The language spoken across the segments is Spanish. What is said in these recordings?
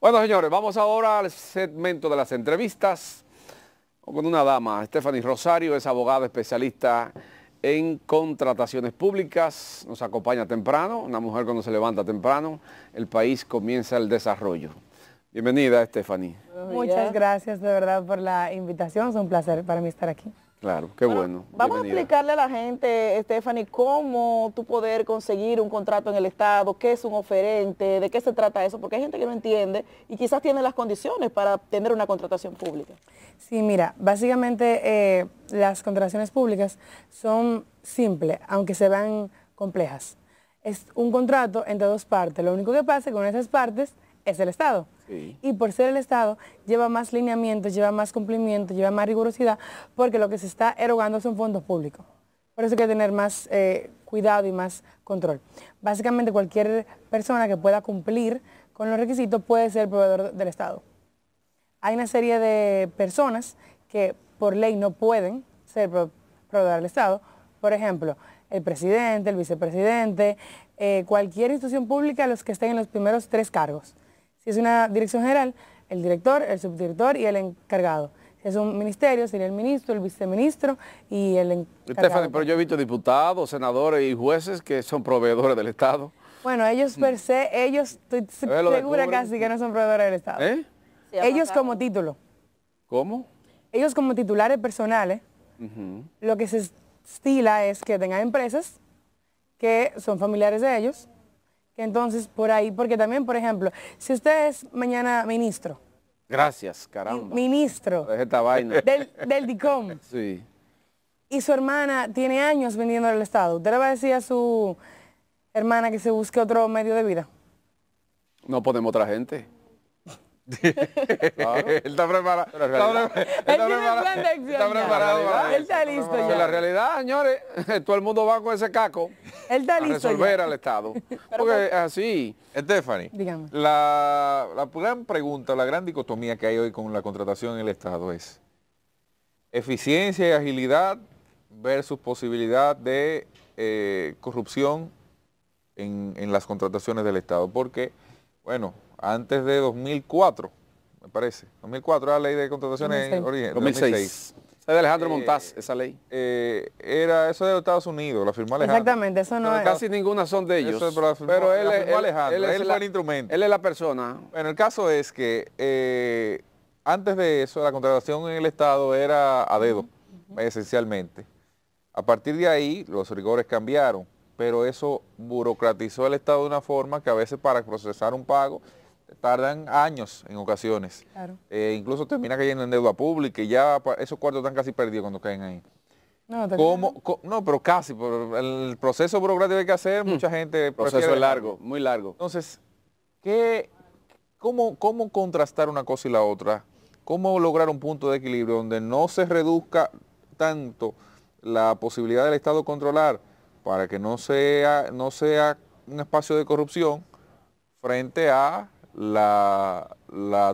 Bueno, señores, vamos ahora al segmento de las entrevistas con una dama. Stephanie Rosario es abogada especialista en contrataciones públicas. Nos acompaña temprano, una mujer cuando se levanta temprano, el país comienza el desarrollo. Bienvenida, Stephanie. Muchas gracias de verdad por la invitación, es un placer para mí estar aquí. Claro, qué bueno. vamos a explicarle a la gente, Stephanie, cómo tú poder conseguir un contrato en el Estado, qué es un oferente, de qué se trata eso, porque hay gente que no entiende y quizás tiene las condiciones para tener una contratación pública. Sí, mira, básicamente eh, las contrataciones públicas son simples, aunque se van complejas. Es un contrato entre dos partes. Lo único que pasa con esas partes es el Estado. Y por ser el Estado, lleva más lineamientos, lleva más cumplimiento, lleva más rigurosidad, porque lo que se está erogando son fondos públicos. Por eso hay que tener más eh, cuidado y más control. Básicamente cualquier persona que pueda cumplir con los requisitos puede ser proveedor del Estado. Hay una serie de personas que por ley no pueden ser proveedor del Estado. Por ejemplo, el presidente, el vicepresidente, eh, cualquier institución pública, los que estén en los primeros tres cargos. Si es una dirección general, el director, el subdirector y el encargado. Si es un ministerio, sería el ministro, el viceministro y el este, encargado. Estefan, pero yo he visto diputados, senadores y jueces que son proveedores del Estado. Bueno, ellos per se, ellos, estoy segura casi que no son proveedores del Estado. ¿Eh? Ellos como título. ¿Cómo? Ellos como titulares personales, lo que se estila es que tengan empresas que son familiares de ellos, entonces, por ahí, porque también, por ejemplo, si usted es mañana ministro. Gracias, caramba. Ministro. Es esta vaina. Del, DICOM. Sí. Y su hermana tiene años vendiendo al Estado. ¿Usted le va a decir a su hermana que se busque otro medio de vida? No podemos otra gente. él está preparado. Él está, está Él está listo ya. La realidad, señores, todo el mundo va con ese caco. Él está listo resolver al Estado. Porque pues, así. Stephanie, La, gran pregunta, la gran dicotomía que hay hoy con la contratación en el Estado es eficiencia y agilidad versus posibilidad de eh, corrupción en, en, las contrataciones del Estado. Porque, bueno, antes de 2004, me parece. 2004 era la ley de contrataciones en origen. 2006. 2006. de Alejandro Montás eh, Montaz, esa ley. Eh, era, eso de Estados Unidos, la firmó Alejandro. Exactamente, eso no, es. Casi ninguna son de ellos. pero, él, Alejandro, él, es el instrumento. Él es la persona. Bueno, el caso es que eh, antes de eso, la contratación en el Estado era a dedo, esencialmente. A partir de ahí, los rigores cambiaron, pero eso burocratizó el Estado de una forma que a veces para procesar un pago tardan años en ocasiones. Eh, incluso termina cayendo en deuda pública y ya esos cuartos están casi perdidos cuando caen ahí. No, no pero casi, por el proceso burocrático que hay que hacer, mm. mucha gente... proceso largo, muy largo. Entonces, ¿qué, cómo, ¿cómo contrastar una cosa y la otra? ¿Cómo lograr un punto de equilibrio donde no se reduzca tanto la posibilidad del Estado controlar para que no sea, no sea un espacio de corrupción frente a la,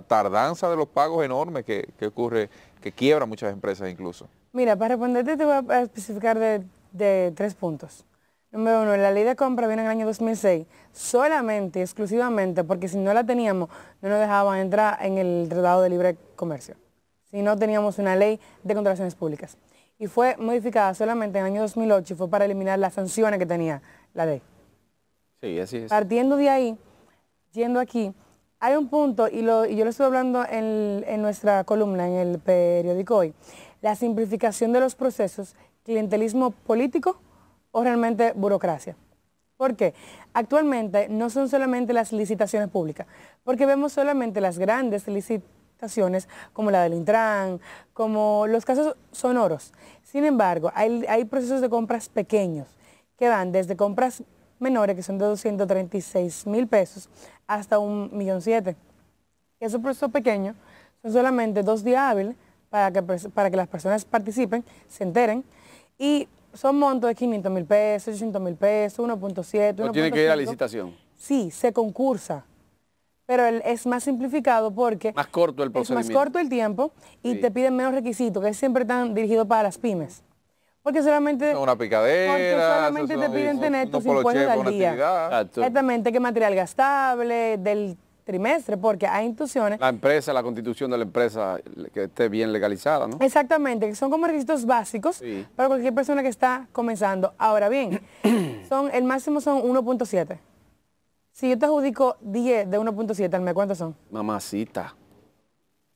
tardanza de los pagos enorme que, ocurre, que quiebra muchas empresas incluso? Mira, para responderte te voy a especificar de, tres puntos. Número uno, la ley de compra viene en el año 2006, solamente, exclusivamente, porque si no la teníamos, no nos dejaban entrar en el Tratado de Libre Comercio, si no teníamos una ley de contrataciones públicas. Y fue modificada solamente en el año 2008 y fue para eliminar las sanciones que tenía la ley. Sí, así es. Partiendo de ahí, yendo aquí, hay un punto, y, yo lo estoy hablando en, nuestra columna, en el periódico hoy, la simplificación de los procesos, clientelismo político o realmente burocracia. ¿Por qué? Actualmente no son solamente las licitaciones públicas, porque vemos solamente las grandes licitaciones como la del Intran, como los casos sonoros. Sin embargo, hay, hay procesos de compras pequeños que van desde compras menores, que son de 236 mil pesos, hasta un millón siete. Esos proceso pequeño, son solamente dos días hábiles para que, para que las personas participen, se enteren, y son montos de 500 mil pesos, 800 mil pesos, 1.7, No tiene que ir a licitación. Sí, se concursa, pero es más simplificado porque... Más corto el Es más corto el tiempo y te piden menos requisitos, que es siempre tan dirigido para las pymes. Porque solamente... Una picadera. solamente te piden tener tus impuestos al día. Exactamente, qué material gastable, del trimestre, porque hay instituciones... La empresa, la constitución de la empresa que esté bien legalizada, ¿no? Exactamente, que son como registros básicos para cualquier persona que está comenzando. Ahora bien, son el máximo son 1.7. Si yo te adjudico 10 de 1.7 al ¿cuántos son? Mamacita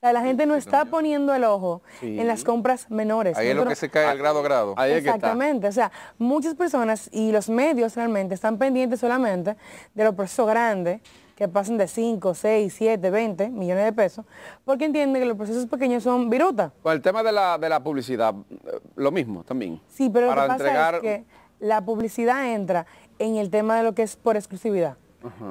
la gente no está poniendo el ojo en las compras menores. Ahí es lo que se cae al grado a grado. Exactamente. O sea, muchas personas y los medios realmente están pendientes solamente de los procesos grandes que pasan de 5, 6, 7, 20 millones de pesos, porque entienden que los procesos pequeños son viruta. Con el tema de la, publicidad, lo mismo también. Sí, pero lo que pasa es que la publicidad entra en el tema de lo que es por exclusividad.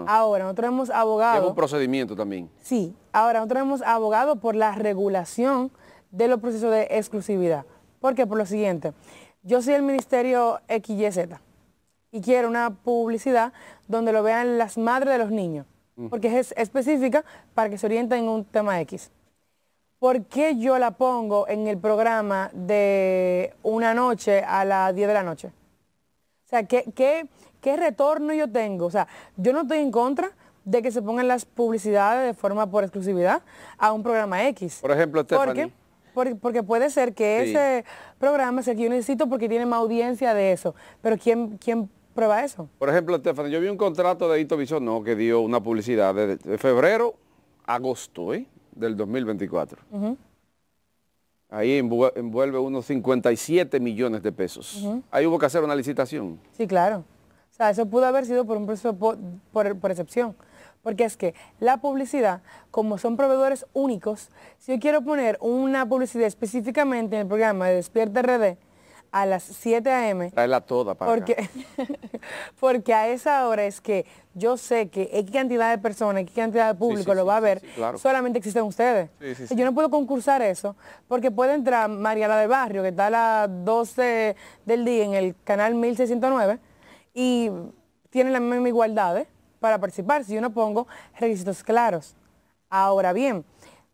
Ahora, nosotros hemos abogado... Es un procedimiento también. Sí, ahora nosotros hemos abogado por la regulación de los procesos de exclusividad. Porque por lo siguiente, yo soy el Ministerio XYZ y quiero una publicidad donde lo vean las madres de los niños, porque es específica para que se orienten en un tema X. ¿Por qué yo la pongo en el programa de una noche a las 10 de la noche? O sea, ¿qué, retorno yo tengo? O sea, yo no estoy en contra de que se pongan las publicidades de forma por exclusividad a un programa X. Por ejemplo, Stephanie. Porque, porque puede ser que ese programa sea el que yo necesito porque tiene más audiencia de eso. Pero ¿quién, quién prueba eso? Por ejemplo, Stephanie, yo vi un contrato de Hito Bisonó que dio una publicidad de, febrero a agosto ¿eh? del 2024. Ahí envuelve unos 57 millones de pesos. Ahí hubo que hacer una licitación. Sí, claro. O sea, eso pudo haber sido por un por, por excepción. Porque es que la publicidad, como son proveedores únicos, si yo quiero poner una publicidad específicamente en el programa de Despierta RD, a las 7 a.m. la toda para porque, porque a esa hora es que yo sé que X cantidad de personas, X cantidad de público lo va a ver, solamente existen ustedes. Yo no puedo concursar eso, porque puede entrar Mariana del Barrio, que está a las 12 del día en el canal 1609, y tienen la misma igualdad para participar, si yo no pongo requisitos claros. Ahora bien,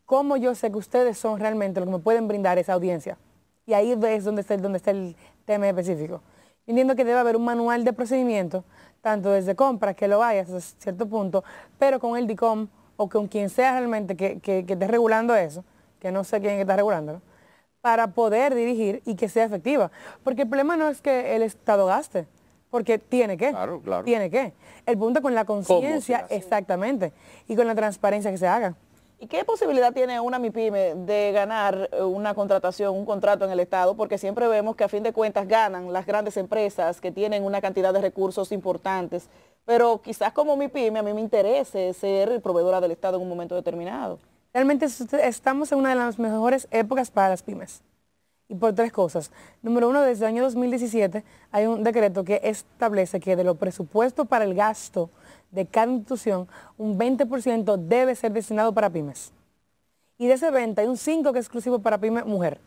¿cómo yo sé que ustedes son realmente los que me pueden brindar esa audiencia? Y ahí ves donde está, está el tema específico. entiendo que debe haber un manual de procedimiento, tanto desde compras, que lo vayas a cierto punto, pero con el DICOM o con quien sea realmente que, esté regulando eso, que no sé quién está regulando, para poder dirigir y que sea efectiva. Porque el problema no es que el Estado gaste, porque tiene que. Tiene que. El punto con la conciencia, exactamente, y con la transparencia que se haga. ¿Y qué posibilidad tiene una MIPYME de ganar eh, una contratación, un contrato en el Estado? Porque siempre vemos que a fin de cuentas ganan las grandes empresas que tienen una cantidad de recursos importantes. Pero quizás como MIPYME a mí me interese ser proveedora del Estado en un momento determinado. Realmente estamos en una de las mejores épocas para las pymes. Y por tres cosas. Número uno, desde el año 2017 hay un decreto que establece que de los presupuestos para el gasto de cada institución, un 20% debe ser destinado para pymes. Y de ese 20 hay un 5 que es exclusivo para pymes, mujer.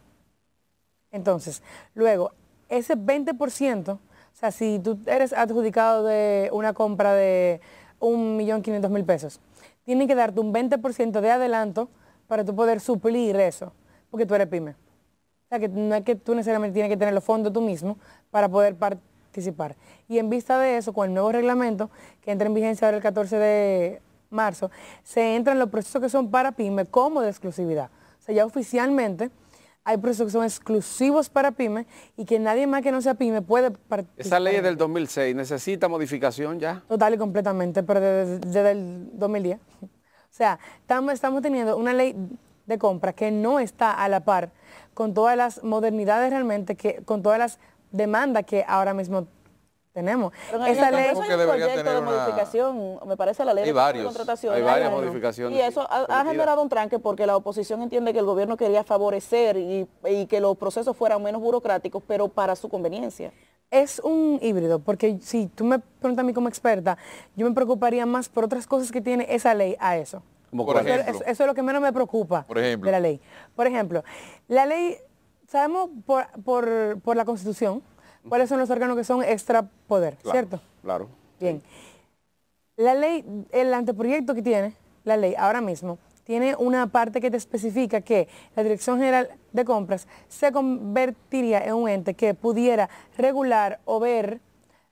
Entonces, luego, ese 20%, o sea, si tú eres adjudicado de una compra de 1.500.000 pesos, tienen que darte un 20% de adelanto para tú poder suplir eso, porque tú eres pyme. O sea, que no es que tú necesariamente tienes que tener los fondos tú mismo para poder y en vista de eso, con el nuevo reglamento que entra en vigencia ahora el 14 de marzo, se entran los procesos que son para PYME como de exclusividad. O sea, ya oficialmente hay procesos que son exclusivos para PYME y que nadie más que no sea PYME puede participar. Esa ley del 2006, ¿necesita modificación ya? Total y completamente, pero desde, el 2010. O sea, estamos, teniendo una ley de compra que no está a la par con todas las modernidades realmente, que, con todas las demanda que ahora mismo tenemos. Esa ley, que proyecto de modificación, me parece la ley de contratación. Hay varias modificaciones. Y eso ha, generado un tranque porque la oposición entiende que el gobierno quería favorecer y, que los procesos fueran menos burocráticos, pero para su conveniencia. Es un híbrido, porque si tú me preguntas a mí como experta, yo me preocuparía más por otras cosas que tiene esa ley a eso. eso, es lo que menos me preocupa de la ley. Por ejemplo, la ley sabemos por, la Constitución cuáles son los órganos que son extra poder, ¿cierto? Claro. Bien. La ley, el anteproyecto que tiene, la ley ahora mismo, tiene una parte que te especifica que la Dirección General de Compras se convertiría en un ente que pudiera regular o ver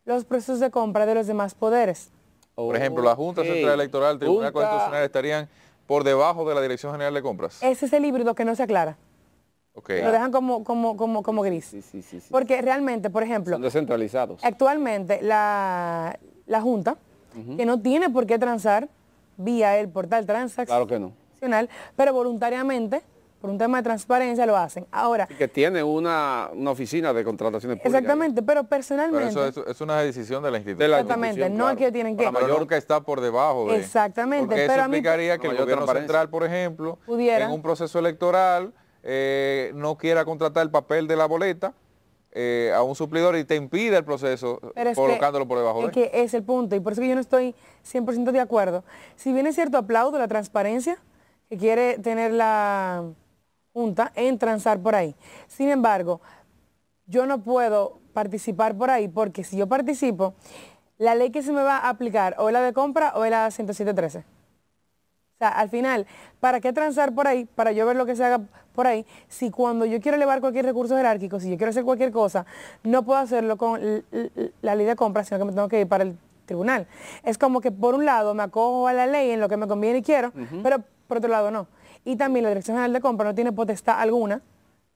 los procesos de compra de los demás poderes. Por ejemplo, la Junta Central Electoral, el Tribunal Constitucional estarían por debajo de la Dirección General de Compras. Ese es el híbrido que no se aclara. Lo dejan como, como, como, como gris. Porque realmente, por ejemplo... descentralizados. Actualmente, la, Junta, que no tiene por qué transar vía el portal transaccional, claro pero voluntariamente, por un tema de transparencia, lo hacen. Ahora... que tiene una, oficina de contrataciones públicas. Exactamente, pero personalmente... eso, es, una decisión de la institución. exactamente, no es que tienen que... La Mallorca está por debajo de... Exactamente. Porque pero eso explicaría que el gobierno central, por ejemplo, en un proceso electoral eh, no quiera contratar el papel de la boleta, eh, a un suplidor y te impide el proceso colocándolo por debajo de. Es que es el punto y por eso que yo no estoy 100% de acuerdo. Si bien es cierto, aplaudo la transparencia que quiere tener la Junta en transar por ahí. Sin embargo, yo no puedo participar por ahí porque si yo participo, la ley que se me va a aplicar o es la de compra o es la 107.13. O sea, al final, ¿para qué transar por ahí? Para yo ver lo que se haga por ahí, si cuando yo quiero elevar cualquier recurso jerárquico, si yo quiero hacer cualquier cosa, no puedo hacerlo con la ley de compra, sino que me tengo que ir para el tribunal. Es como que por un lado me acojo a la ley en lo que me conviene y quiero, pero por otro lado no. Y también la Dirección General de Compra no tiene potestad alguna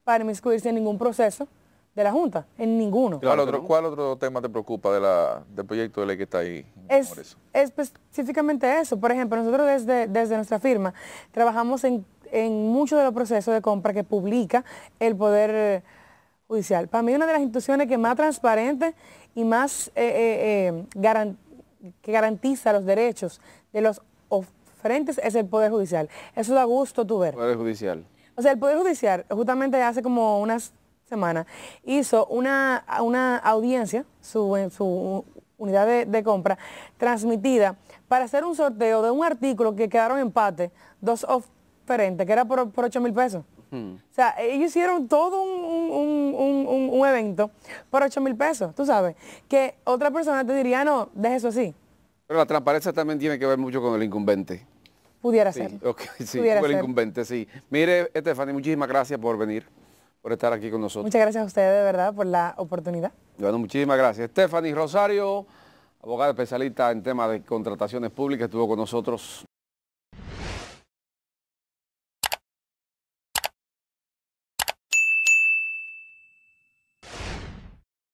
para inmiscuirse en ningún proceso de la Junta, en ninguno. ¿Cuál otro, tema te preocupa del proyecto de ley que está ahí? Es, específicamente eso. Por ejemplo, nosotros desde, desde nuestra firma trabajamos en en muchos de los procesos de compra que publica el Poder eh, Judicial. Para mí una de las instituciones que más transparente y más eh, eh, que garantiza los derechos de los oferentes es el Poder Judicial. Eso da gusto tu ver. Poder Judicial. O sea, el Poder Judicial justamente hace como unas semanas hizo una, una audiencia, su, su unidad de, compra, transmitida para hacer un sorteo de un artículo que quedaron empate, dos of que era por, por 8 mil pesos. O sea, ellos hicieron todo un, evento por 8 mil pesos, tú sabes, que otra persona te diría, ah, no, deje eso así. Pero la transparencia también tiene que ver mucho con el incumbente. Pudiera ser. sí, el incumbente, sí. Mire, estefani muchísimas gracias por venir, por estar aquí con nosotros. Muchas gracias a ustedes, de verdad, por la oportunidad. Bueno, muchísimas gracias. estefani Rosario, abogado especialista en temas de contrataciones públicas, estuvo con nosotros.